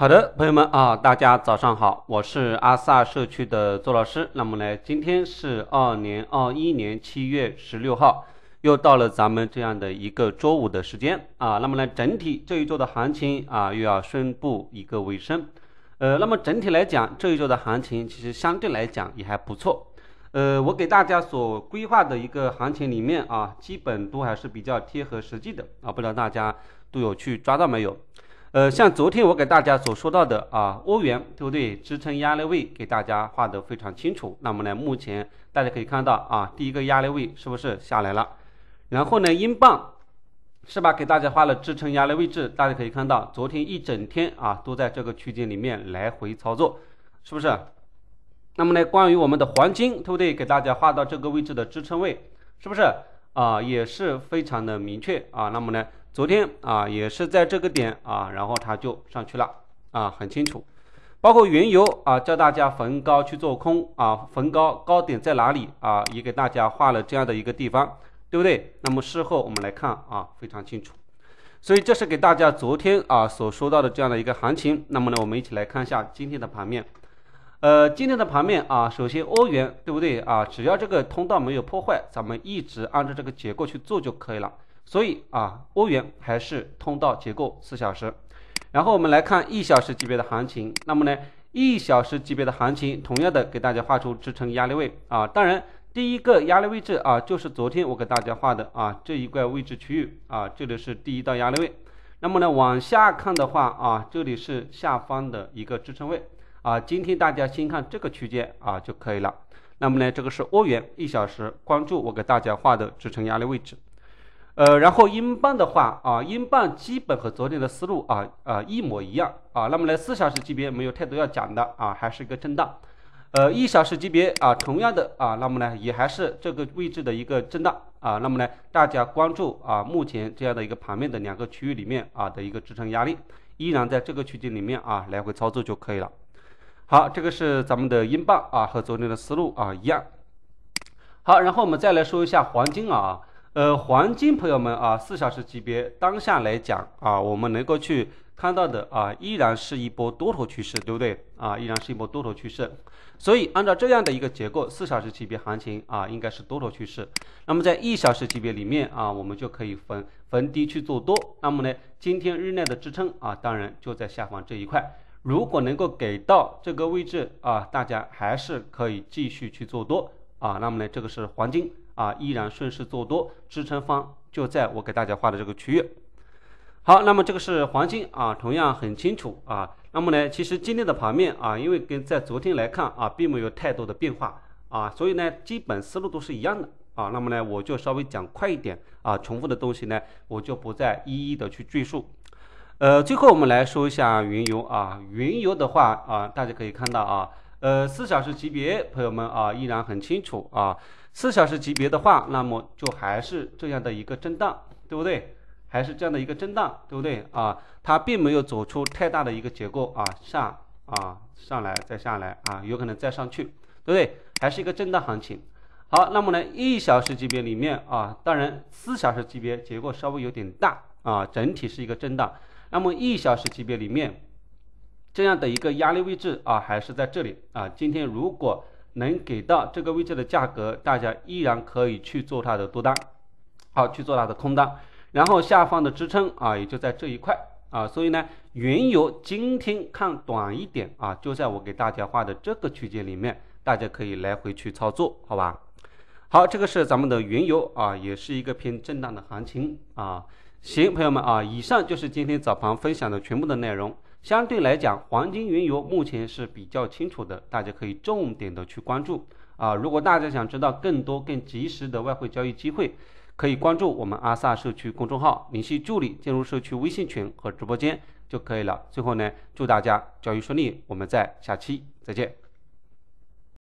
好的，朋友们啊，大家早上好，我是阿萨社区的周老师。那么呢，今天是二零二一年七月十六号，又到了咱们这样的一个周五的时间啊。那么呢，整体这一周的行情啊，又要宣布一个尾声。呃，那么整体来讲，这一周的行情其实相对来讲也还不错。呃，我给大家所规划的一个行情里面啊，基本都还是比较贴合实际的啊，不知道大家都有去抓到没有？呃，像昨天我给大家所说到的啊，欧元对不对？支撑压力位给大家画的非常清楚。那么呢，目前大家可以看到啊，第一个压力位是不是下来了？然后呢，英镑是吧？给大家画了支撑压力位置，大家可以看到，昨天一整天啊都在这个区间里面来回操作，是不是？那么呢，关于我们的黄金对不对？给大家画到这个位置的支撑位，是不是啊？也是非常的明确啊。那么呢？昨天啊，也是在这个点啊，然后它就上去了啊，很清楚。包括原油啊，教大家逢高去做空啊，逢高高点在哪里啊，也给大家画了这样的一个地方，对不对？那么事后我们来看啊，非常清楚。所以这是给大家昨天啊所说到的这样的一个行情。那么呢，我们一起来看一下今天的盘面。呃，今天的盘面啊，首先欧元对不对啊？只要这个通道没有破坏，咱们一直按照这个结构去做就可以了。所以啊，欧元还是通道结构四小时，然后我们来看一小时级别的行情。那么呢，一小时级别的行情，同样的给大家画出支撑压力位啊。当然，第一个压力位置啊，就是昨天我给大家画的啊这一块位置区域啊，这里是第一道压力位。那么呢，往下看的话啊，这里是下方的一个支撑位啊。今天大家先看这个区间啊就可以了。那么呢，这个是欧元一小时，关注我给大家画的支撑压力位置。呃，然后英镑的话啊，英镑基本和昨天的思路啊，啊一模一样啊。那么呢，四小时级别没有太多要讲的啊，还是一个震荡。呃，一小时级别啊，同样的啊，那么呢，也还是这个位置的一个震荡啊。那么呢，大家关注啊，目前这样的一个盘面的两个区域里面啊的一个支撑压力，依然在这个区间里面啊来回操作就可以了。好，这个是咱们的英镑啊，和昨天的思路啊一样。好，然后我们再来说一下黄金啊。呃，黄金朋友们啊，四小时级别当下来讲啊，我们能够去看到的啊，依然是一波多头趋势，对不对？啊，依然是一波多头趋势。所以按照这样的一个结构，四小时级别行情啊，应该是多头趋势。那么在一小时级别里面啊，我们就可以逢逢低去做多。那么呢，今天日内的支撑啊，当然就在下方这一块。如果能够给到这个位置啊，大家还是可以继续去做多啊。那么呢，这个是黄金。啊，依然顺势做多，支撑方就在我给大家画的这个区域。好，那么这个是黄金啊，同样很清楚啊。那么呢，其实今天的盘面啊，因为跟在昨天来看啊，并没有太多的变化啊，所以呢，基本思路都是一样的啊。那么呢，我就稍微讲快一点啊，重复的东西呢，我就不再一一的去赘述。呃，最后我们来说一下原油啊，原油的话啊，大家可以看到啊。呃，四小时级别，朋友们啊，依然很清楚啊。四小时级别的话，那么就还是这样的一个震荡，对不对？还是这样的一个震荡，对不对啊？它并没有走出太大的一个结构啊，下啊上来再下来啊，有可能再上去，对不对？还是一个震荡行情。好，那么呢，一小时级别里面啊，当然四小时级别结构稍微有点大啊，整体是一个震荡。那么一小时级别里面。这样的一个压力位置啊，还是在这里啊。今天如果能给到这个位置的价格，大家依然可以去做它的多单，好去做它的空单。然后下方的支撑啊，也就在这一块啊。所以呢，原油今天看短一点啊，就在我给大家画的这个区间里面，大家可以来回去操作，好吧？好，这个是咱们的原油啊，也是一个偏震荡的行情啊。行，朋友们啊，以上就是今天早盘分享的全部的内容。相对来讲，黄金、原油目前是比较清楚的，大家可以重点的去关注啊。如果大家想知道更多、更及时的外汇交易机会，可以关注我们阿萨社区公众号，联系助理进入社区微信群和直播间就可以了。最后呢，祝大家交易顺利，我们在下期再见。